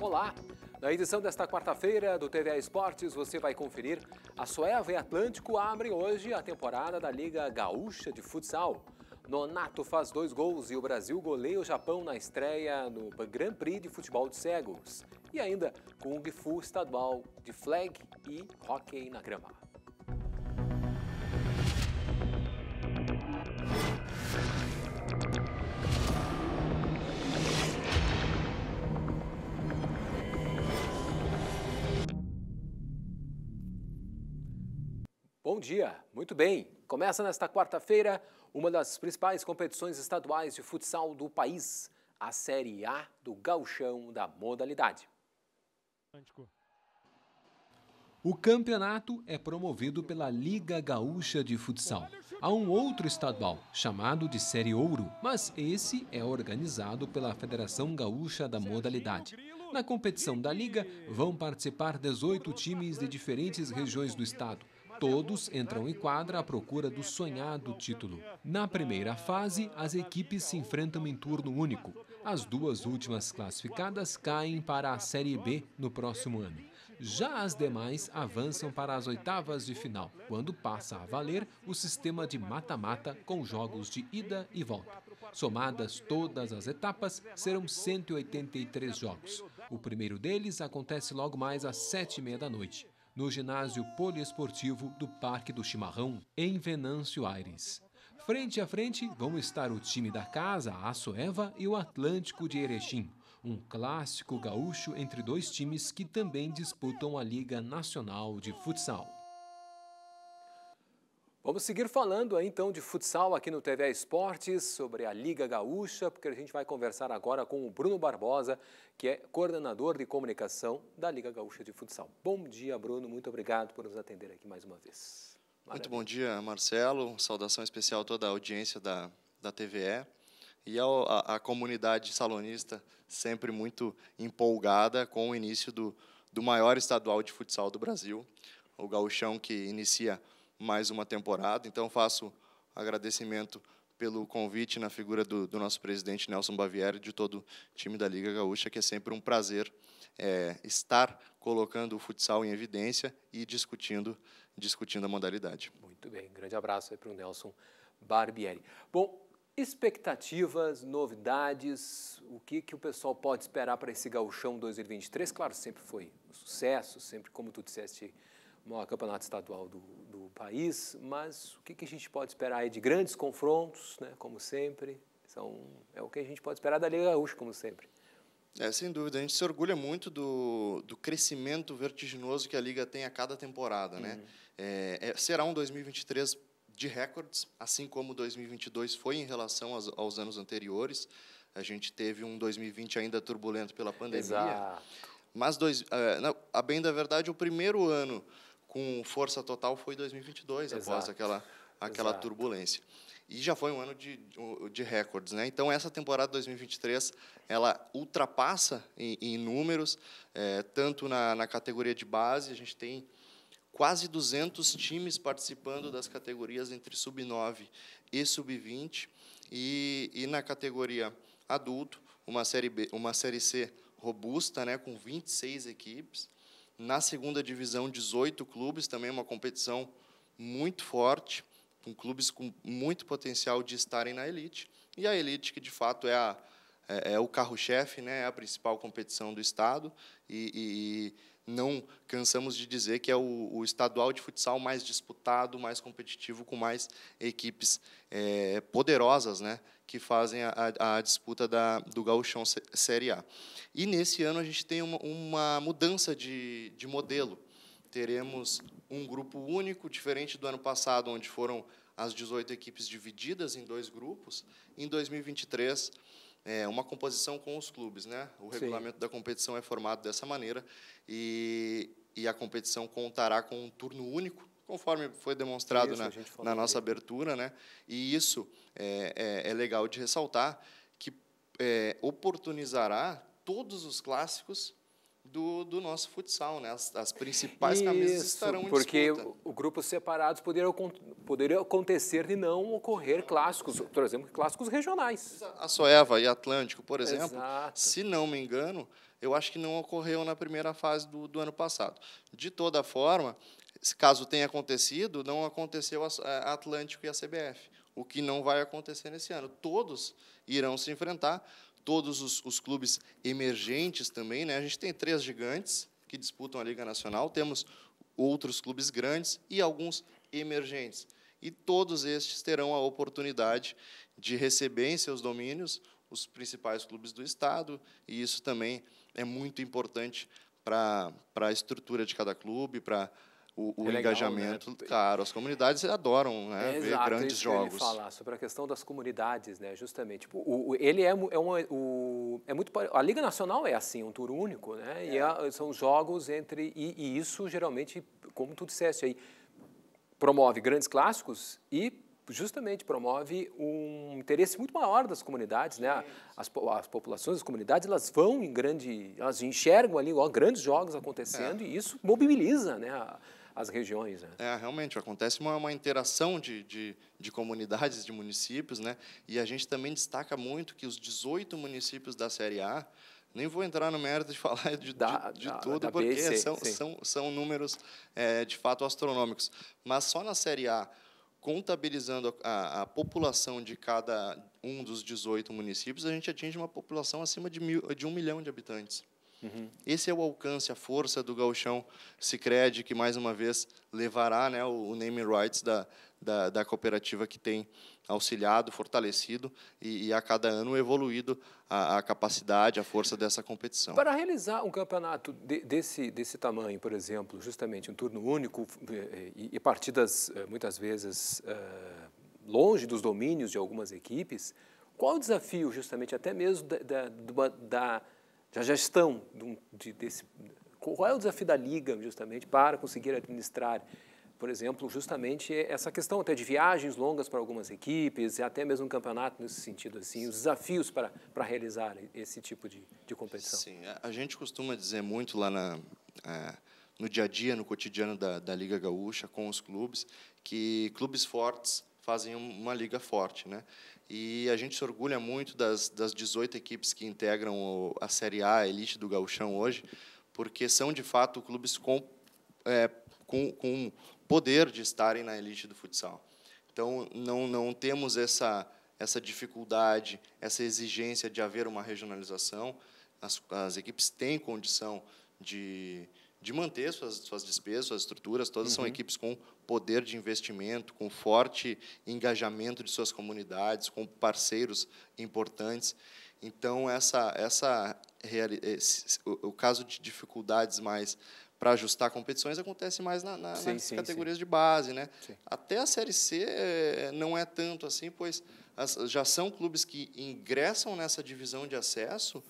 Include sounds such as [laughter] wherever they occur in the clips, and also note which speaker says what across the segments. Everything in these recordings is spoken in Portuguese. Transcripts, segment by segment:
Speaker 1: Olá! Na edição desta quarta-feira do TVA Esportes, você vai conferir a Sueva e Atlântico abrem hoje a temporada da Liga Gaúcha de Futsal. Nonato faz dois gols e o Brasil goleia o Japão na estreia no Grand Prix de Futebol de Cegos. E ainda Kung Fu Estadual de Flag e Hockey na Grama. Bom dia, muito bem. Começa nesta quarta-feira uma das principais competições estaduais de futsal do país, a Série A do Gauchão da modalidade. O campeonato é promovido pela Liga Gaúcha de Futsal. Há um outro estadual, chamado de Série Ouro, mas esse é organizado pela Federação Gaúcha da modalidade. Na competição da Liga, vão participar 18 times de diferentes regiões do estado. Todos entram em quadra à procura do sonhado título. Na primeira fase, as equipes se enfrentam em turno único. As duas últimas classificadas caem para a Série B no próximo ano. Já as demais avançam para as oitavas de final, quando passa a valer o sistema de mata-mata com jogos de ida e volta. Somadas todas as etapas, serão 183 jogos. O primeiro deles acontece logo mais às sete e meia da noite no ginásio poliesportivo do Parque do Chimarrão, em Venâncio Aires. Frente a frente vão estar o time da casa, a Soeva, e o Atlântico de Erechim, um clássico gaúcho entre dois times que também disputam a Liga Nacional de Futsal. Vamos seguir falando aí, então de futsal aqui no TV Esportes, sobre a Liga Gaúcha, porque a gente vai conversar agora com o Bruno Barbosa, que é coordenador de comunicação da Liga Gaúcha de Futsal. Bom dia, Bruno, muito obrigado por nos atender aqui mais uma vez. Maravilha. Muito bom
Speaker 2: dia, Marcelo. Saudação especial a toda a audiência da, da TVE e a, a, a comunidade salonista sempre muito empolgada com o início do, do maior estadual de futsal do Brasil, o gauchão que inicia mais uma temporada. Então, faço agradecimento pelo convite na figura do, do nosso presidente Nelson e de todo o time da Liga Gaúcha, que é sempre um prazer é, estar colocando o futsal em evidência e discutindo, discutindo a modalidade.
Speaker 1: Muito bem, grande abraço para o Nelson Barbieri. Bom, expectativas, novidades, o que, que o pessoal pode esperar para esse gauchão 2023? Claro, sempre foi um sucesso, sempre, como tu disseste, maior campeonato estadual do, do país, mas o que, que, a gente pode esperar aí de grandes confrontos, né, como
Speaker 2: sempre? São, é o que a gente pode esperar da Liga Gaúcha, como sempre. É, sem dúvida. A gente se orgulha muito do, do crescimento vertiginoso que a Liga tem a cada temporada. Né? Uhum. Né? É, é, será um 2023 de recordes, assim como 2022 foi em relação aos, aos anos anteriores. A gente teve um 2020 ainda turbulento pela pandemia. Exato. Mas, dois, é, a bem da verdade, o primeiro ano com força total foi 2022, Exato. após aquela, aquela Exato. turbulência. E já foi um ano de, de recordes. Né? Então, essa temporada 2023, ela ultrapassa em, em números, é, tanto na, na categoria de base, a gente tem quase 200 times participando das categorias entre sub-9 e sub-20, e, e na categoria adulto, uma série, B, uma série C robusta, né, com 26 equipes, na segunda divisão, 18 clubes, também uma competição muito forte, com clubes com muito potencial de estarem na elite. E a elite, que de fato é, a, é, é o carro-chefe, né, é a principal competição do Estado, e, e não cansamos de dizer que é o, o, estadual de futsal mais disputado, mais competitivo, com mais equipes é, poderosas, né? que fazem a, a, a disputa da, do Gauchão Série A. E nesse ano a gente tem uma, uma mudança de, de modelo. Teremos um grupo único, diferente do ano passado, onde foram as 18 equipes divididas em dois grupos. Em 2023, é, uma composição com os clubes. Né? O Sim. regulamento da competição é formado dessa maneira e, e a competição contará com um turno único conforme foi demonstrado isso, na, na nossa dele. abertura, né? E isso é, é, é legal de ressaltar que é, oportunizará todos os clássicos do, do nosso futsal, né? As, as principais isso, camisas estarão em porque o Porque
Speaker 1: grupos separados poderiam, poderiam acontecer e não ocorrer clássicos, por exemplo, clássicos regionais. A Soeva e
Speaker 2: Atlântico, por exemplo, Exato. se não me engano, eu acho que não ocorreu na primeira fase do, do ano passado. De toda forma, caso tenha acontecido, não aconteceu a Atlântico e a CBF, o que não vai acontecer nesse ano. Todos irão se enfrentar, todos os, os clubes emergentes também. Né? A gente tem três gigantes que disputam a Liga Nacional, temos outros clubes grandes e alguns emergentes. E todos estes terão a oportunidade de receber em seus domínios os principais clubes do Estado, e isso também é muito importante para a estrutura de cada clube, para o, o é engajamento, legal, né? claro, as comunidades adoram né, é ver exato, é grandes isso jogos. Que falar
Speaker 1: sobre a questão das comunidades, né, justamente. Tipo, o, o, ele é, é, uma, o, é muito a Liga Nacional é assim, um tour único, né? E é. a, são jogos entre e, e, isso geralmente, como tu disseste aí, promove grandes clássicos e justamente promove um interesse muito maior das comunidades, né? As, as populações, as comunidades, elas vão em grande, elas
Speaker 2: enxergam ali ó, grandes jogos acontecendo é. e isso mobiliza, né? A, as regiões. Né? É, realmente, acontece uma, uma interação de, de, de, comunidades, de municípios, né? e a gente também destaca muito que os 18 municípios da Série A, nem vou entrar no mérito de [laughs] falar de, da, de, de da, tudo, da porque BC, são, são, são números, é, de fato, astronômicos. Mas só na Série A, contabilizando a, a, população de cada um dos 18 municípios, a gente atinge uma população acima de, mil, de um milhão de habitantes. Uhum. Esse é o alcance, a força do Galchão Cicred, que mais uma vez levará né, o, o naming rights da, da, da, cooperativa que tem auxiliado, fortalecido e, e a cada ano evoluído a, a, capacidade, a força dessa competição.
Speaker 1: Para realizar um campeonato de, desse, desse tamanho, por exemplo, justamente um turno único eh, e, e partidas eh, muitas vezes eh, longe dos domínios de algumas equipes, qual o desafio justamente até mesmo da, da, da de gestão de, desse. Qual é o desafio da Liga, justamente, para conseguir administrar, por exemplo, justamente essa questão até de viagens longas para algumas equipes, até mesmo um campeonato nesse sentido, assim, os desafios para, para realizar esse tipo de, de competição? Sim,
Speaker 2: a gente costuma dizer muito lá na. É no dia a dia, no cotidiano da, da, Liga Gaúcha, com os clubes, que clubes fortes fazem uma liga forte. Né? E a gente se orgulha muito das, das 18 equipes que integram a Série A, a elite do gauchão hoje, porque são, de fato, clubes com, é, com, com poder de estarem na elite do futsal. Então, não, não temos essa, essa dificuldade, essa exigência de haver uma regionalização. As, as equipes têm condição de, de manter suas, suas despesas, suas estruturas, todas uhum. são equipes com poder de investimento, com forte engajamento de suas comunidades, com parceiros importantes. Então, essa, essa esse, o, o caso de dificuldades mais para ajustar competições acontece mais na, na, sim, nas sim, categorias sim. de base, né? Até a série C é, não é tanto assim, pois as, já são clubes que ingressam nessa divisão de acesso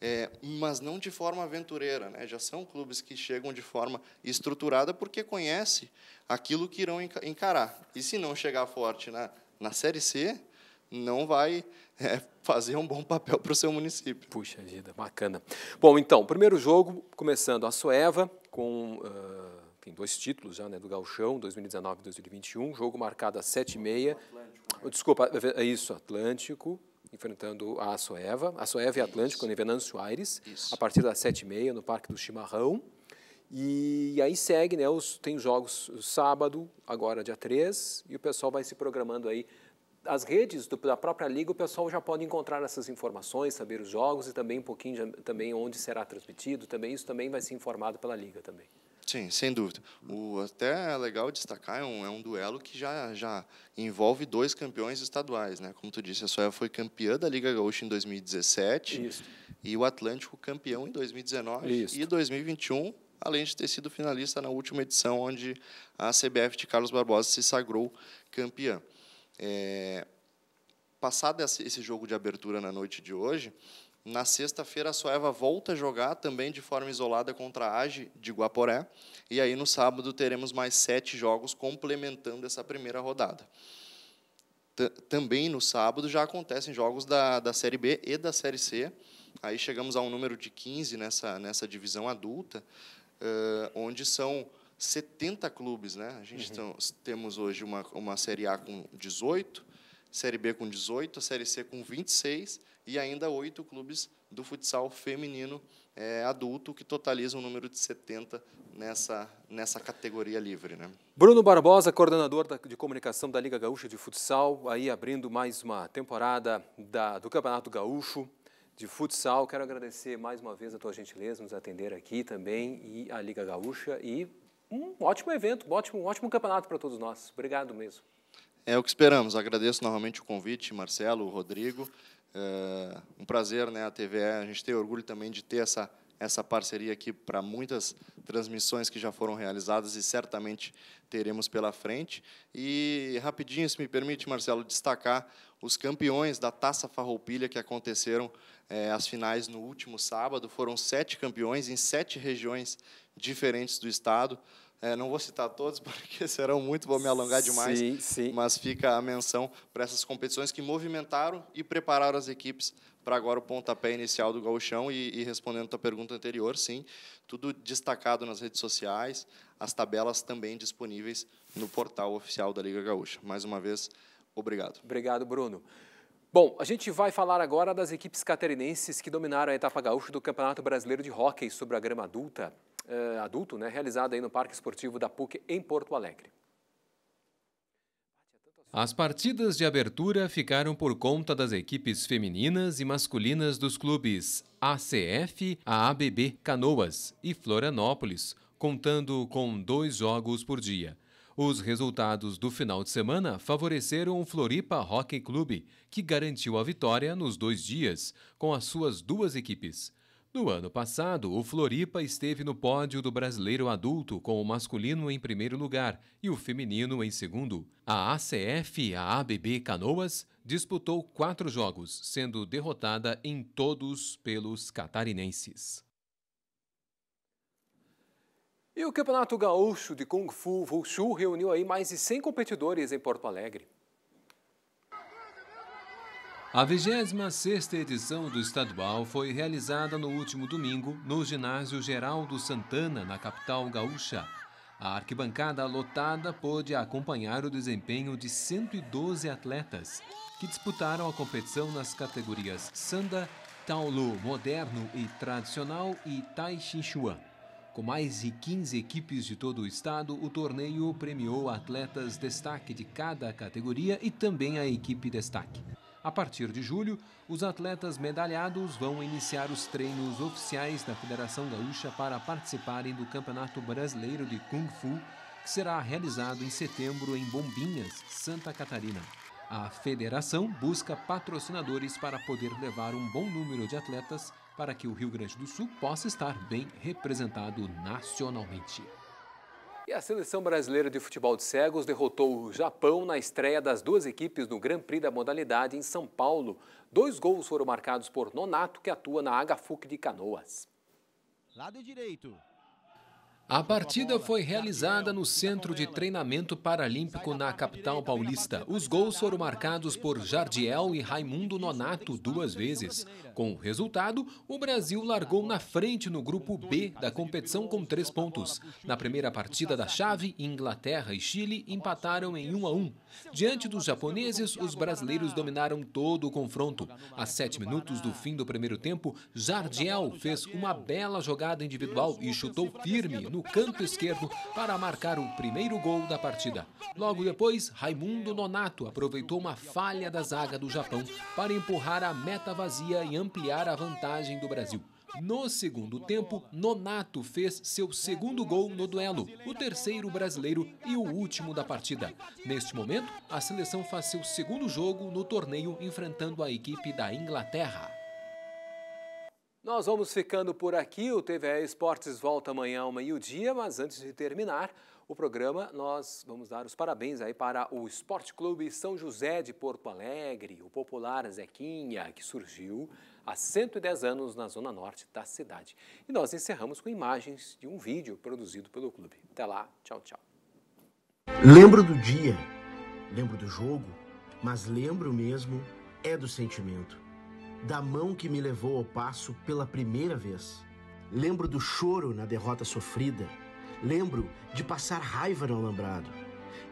Speaker 2: é, mas não de forma aventureira. Né? Já são clubes que chegam de forma estruturada porque conhece aquilo que irão encarar. E se não chegar forte na, na Série C, não vai [laughs] é, fazer um bom
Speaker 1: papel para o seu município. Puxa vida, bacana. Bom, então, primeiro jogo, começando a Soeva, com uh, ah, enfim, dois títulos já né, do Galchão, 2019 e 2021. Jogo marcado às 7h30. Né? Desculpa, é, é isso, Atlântico enfrentando a Soeva, a Soeva e Atlântico, Isso. em Venâncio Aires, Isso. a partir das 7h30 no Parque do Chimarrão. E, e aí segue, né, os, tem os jogos sábado, agora dia 3, e o pessoal vai se programando aí. As redes do, da própria liga, o pessoal já pode encontrar essas informações, saber os jogos e também um pouquinho também onde será transmitido, também isso também vai ser informado pela liga também.
Speaker 2: Sim, sem dúvida. O, até é legal destacar, é um, é um duelo que já, já envolve dois campeões estaduais. Né? Como tu disse, a Soia foi campeã da Liga Gaúcha em 2017 Isso. e o Atlântico campeão em 2019 Isso. e 2021, além de ter sido finalista na última edição, onde a CBF de Carlos Barbosa se sagrou campeã. É, passado esse jogo de abertura na noite de hoje, na sexta-feira, a Soeva volta a jogar também de forma isolada contra a Age de Guaporé. E aí, no sábado, teremos mais sete jogos complementando essa primeira rodada. T também no sábado já acontecem jogos da, da Série B e da Série C. Aí chegamos a um número de 15 nessa, nessa divisão adulta, uh, onde são 70 clubes. Né? A gente uhum. temos hoje uma, uma Série A com 18, Série B com 18, a Série C com 26 e ainda oito clubes do futsal feminino é, adulto, que totaliza um número de 70 nessa, nessa categoria livre. Né?
Speaker 1: Bruno Barbosa, coordenador de comunicação da Liga Gaúcha de Futsal, aí abrindo mais uma temporada da, do Campeonato Gaúcho de Futsal. Quero agradecer mais uma vez a tua gentileza, nos atender aqui também, e a Liga Gaúcha, e um ótimo evento, um ótimo, um ótimo campeonato para todos nós. Obrigado mesmo.
Speaker 2: É o que esperamos. Agradeço novamente o convite, Marcelo, Rodrigo. É um prazer, né? A TVE, a gente tem orgulho também de ter essa essa parceria aqui para muitas transmissões que já foram realizadas e certamente teremos pela frente. E rapidinho, se me permite, Marcelo, destacar os campeões da Taça Farroupilha que aconteceram é, as finais no último sábado. Foram sete campeões em sete regiões diferentes do estado. É, não vou citar todos, [laughs] porque serão muito, vou me alongar demais, sim, sim. mas fica a menção para essas competições que movimentaram e prepararam as equipes para agora o pontapé inicial do gauchão. E, e respondendo a tua pergunta anterior, sim, tudo destacado nas redes sociais, as tabelas também disponíveis no portal oficial da Liga Gaúcha. Mais uma vez, obrigado. Obrigado, Bruno. Bom,
Speaker 1: a gente vai falar agora das equipes catarinenses que dominaram a etapa gaúcha do Campeonato Brasileiro de Hockey sobre a grama adulta uh, adulto, né, realizada aí no Parque Esportivo da PUC em Porto Alegre. As partidas de abertura ficaram por conta das equipes femininas e masculinas dos clubes ACF, AABB Canoas e Florianópolis, contando com dois jogos por dia. Os resultados do final de semana favoreceram o Floripa Hockey Clube, que garantiu a vitória nos dois dias, com as suas duas equipes. No ano passado, o Floripa esteve no pódio do brasileiro adulto, com o masculino em primeiro lugar e o feminino em segundo. A ACF, a ABB Canoas, disputou quatro jogos, sendo derrotada em todos pelos catarinenses. E o Campeonato Gaúcho de Kung Fu Wushu reuniu aí mais de 100 competidores em Porto Alegre. A 26ª edição do estadual foi realizada no último domingo no ginásio Geraldo Santana, na capital gaúcha. A arquibancada lotada pôde acompanhar o desempenho de 112 atletas, que disputaram a competição nas categorias Sanda, Taolu Moderno e Tradicional e Tai Chi Chuan. Com mais de 15 equipes de todo o estado, o torneio premiou atletas destaque de cada categoria e também a equipe destaque. A partir de julho, os atletas medalhados vão iniciar os treinos oficiais da Federação Gaúcha para participarem do Campeonato Brasileiro de Kung Fu, que será realizado em setembro em Bombinhas, Santa Catarina. A federação busca patrocinadores para poder levar um bom número de atletas para que o Rio Grande do Sul possa estar bem representado nacionalmente. E a seleção brasileira de futebol de cegos derrotou o Japão na estreia das duas equipes no Grand Prix da modalidade em São Paulo. Dois gols foram marcados por Nonato, que atua na Agafuc de Canoas. Lado direito, a partida foi realizada no Centro de Treinamento Paralímpico na capital paulista. Os gols foram marcados por Jardiel e Raimundo Nonato duas vezes. Com o resultado, o Brasil largou na frente no grupo B da competição com três pontos. Na primeira partida da chave, Inglaterra e Chile empataram em 1 a 1. Diante dos japoneses, os brasileiros dominaram todo o confronto. A sete minutos do fim do primeiro tempo, Jardiel fez uma bela jogada individual e chutou firme no do canto esquerdo para marcar o primeiro gol da partida. Logo depois, Raimundo Nonato aproveitou uma falha da zaga do Japão para empurrar a meta vazia e ampliar a vantagem do Brasil. No segundo tempo, Nonato fez seu segundo gol no duelo, o terceiro brasileiro e o último da partida. Neste momento, a seleção faz seu segundo jogo no torneio enfrentando a equipe da Inglaterra. Nós vamos ficando por aqui. O TV Esportes volta amanhã ao meio-dia, mas antes de terminar o programa, nós vamos dar os parabéns aí para o Esporte Clube São José de Porto Alegre, o popular Zequinha, que surgiu há 110 anos na zona norte da cidade. E nós encerramos com imagens de um vídeo produzido pelo clube. Até lá, tchau, tchau.
Speaker 2: Lembro do dia, lembro do jogo, mas lembro mesmo é do sentimento da mão que me levou ao passo pela primeira vez. Lembro do choro na derrota sofrida. Lembro de passar raiva no alambrado.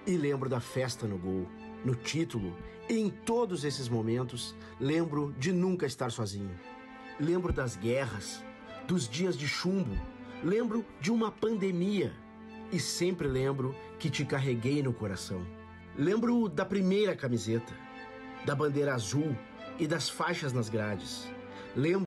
Speaker 2: E lembro da festa no gol, no título e em todos esses momentos lembro de nunca estar sozinho. Lembro das guerras, dos dias de chumbo,
Speaker 1: lembro de uma pandemia e sempre lembro que te carreguei no
Speaker 2: coração. Lembro da primeira camiseta, da bandeira azul e das faixas nas grades. Lembro